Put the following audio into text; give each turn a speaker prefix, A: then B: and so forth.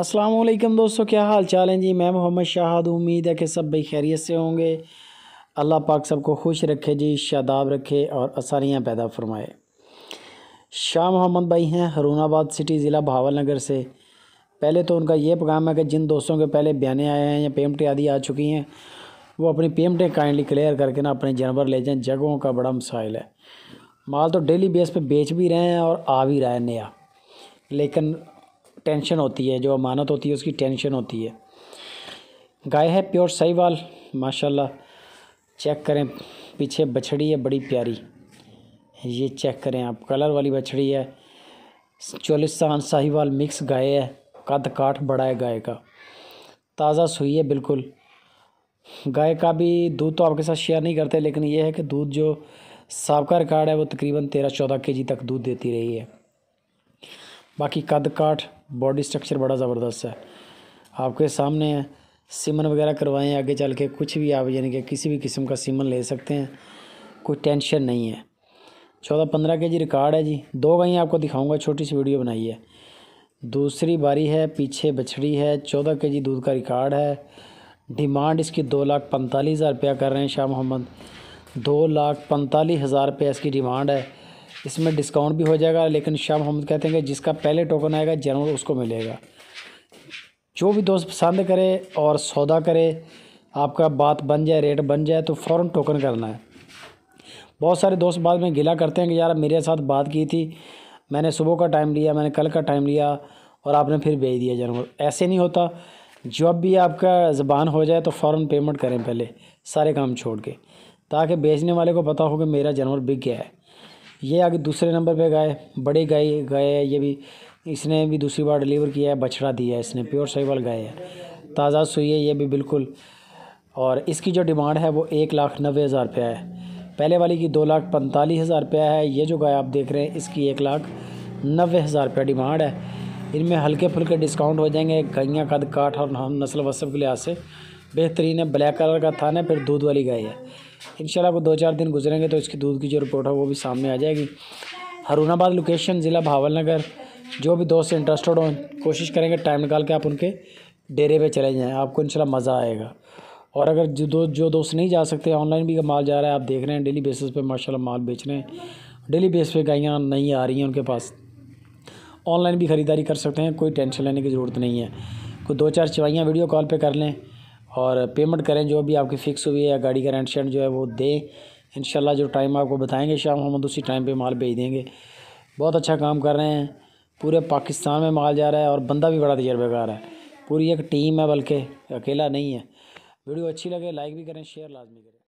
A: असलम दोस्तों क्या हाल चाल हैं जी मैं मोहम्मद शाहद उम्मीद है कि सब भाई खैरियत से होंगे अल्लाह पाक सबको खुश रखे जी शादाब रखे और आसानियाँ पैदा फरमाए शाह मोहम्मद भाई हैं हरूनाबाद सिटी ज़िला भावल नगर से पहले तो उनका ये पैगाम है कि जिन दोस्तों के पहले बयाने आए हैं या पेमेंटें आदि आ चुकी हैं वो अपनी पेमेंटें काइंडली क्लियर करके ना अपने जानवर ले जाएँ जगहों का बड़ा मसाइल है माल तो डेली बेस पर बेच भी रहे हैं और आ भी रहा है नया लेकिन टेंशन होती है जो अमानत होती है उसकी टेंशन होती है गाय है प्योर सहीवाल माशाल्लाह चेक करें पीछे बछड़ी है बड़ी प्यारी ये चेक करें आप कलर वाली बछड़ी है चोलिस्तान साहिवाल मिक्स गाय है कद काठ बड़ा है गाय का ताज़ा सुई है बिल्कुल गाय का भी दूध तो आपके साथ शेयर नहीं करते लेकिन यह है कि दूध जो सबका रिकार्ड है वो तकरीबन तेरह चौदह के जी तक दूध देती रही है बाकी कद काठ बॉडी स्ट्रक्चर बड़ा ज़बरदस्त है आपके सामने है सिमन वगैरह करवाएं आगे चल के कुछ भी आप यानी कि किसी भी किस्म का सिमन ले सकते हैं कोई टेंशन नहीं है चौदह पंद्रह के जी रिकॉर्ड है जी दो गाइयाँ आपको दिखाऊंगा छोटी सी वीडियो बनाई है दूसरी बारी है पीछे बछड़ी है चौदह के जी दूध का रिकॉर्ड है डिमांड इसकी दो लाख पैंतालीस हज़ार रुपया कर रहे हैं शाह मोहम्मद दो लाख पैंतालीस हज़ार रुपया इसकी डिमांड है इसमें डिस्काउंट भी हो जाएगा लेकिन शाम हम कहते हैं कि जिसका पहले टोकन आएगा जरूर उसको मिलेगा जो भी दोस्त पसंद करे और सौदा करे आपका बात बन जाए रेट बन जाए तो फ़ौर टोकन करना है बहुत सारे दोस्त बाद में गिला करते हैं कि यार मेरे साथ बात की थी मैंने सुबह का टाइम लिया मैंने कल का टाइम लिया और आपने फिर भेज दिया जानवर ऐसे नहीं होता जब भी आपका ज़बान हो जाए तो फ़ौर पेमेंट करें पहले सारे काम छोड़ के ताकि बेचने वाले को पता हो कि मेरा जानवर बिक गया है ये आगे दूसरे नंबर पे गाय बड़े गाय गाय है ये भी इसने भी दूसरी बार डिलीवर किया है बछड़ा दिया है इसने प्योर सहीवाल गाय है ताज़ा सुई है ये भी बिल्कुल और इसकी जो डिमांड है वो एक लाख नब्बे हज़ार रुपया है पहले वाली की दो लाख पैंतालीस हज़ार रुपया है ये जो गाय आप देख रहे हैं इसकी एक लाख नब्बे हज़ार रुपया डिमांड है इनमें हल्के फुल्के डिस्काउंट हो जाएंगे गैया कद काठ और नस्ल वसब के लिहाज से बेहतरीन है ब्लैक कलर का था ना फिर दूध वाली गाय है इन वो दो चार दिन गुजरेंगे तो इसकी दूध की जो रिपोर्ट है वो भी सामने आ जाएगी हरूनाबाद लोकेशन ज़िला भावल नगर जो भी दोस्त इंटरेस्टेड हों कोशिश करेंगे टाइम निकाल के आप उनके डेरे पे चले जाएं आपको इंशाल्लाह मज़ा आएगा और अगर जो दो जो दोस्त नहीं जा सकते ऑनलाइन भी माल जा रहा है आप देख रहे हैं डेली बेसिस पे माशा माल बेच रहे हैं डेली बेस पे गाइयाँ नहीं आ रही हैं उनके पास ऑनलाइन भी ख़रीदारी कर सकते हैं कोई टेंशन लेने की ज़रूरत नहीं है कोई दो चार चवाइयाँ वीडियो कॉल पर कर लें और पेमेंट करें जो भी आपकी फ़िक्स हुई है या गाड़ी का रेंट शेंट जो है वो दें इन जो टाइम आपको बताएँगे शाम हम उसी टाइम पर माल भेज देंगे बहुत अच्छा काम कर रहे हैं पूरे पाकिस्तान में माल जा रहा है और बंदा भी बड़ा तजर्बेकार है पूरी एक टीम है बल्कि अकेला नहीं है वीडियो अच्छी लगे लाइक भी करें शेयर लाजमी करें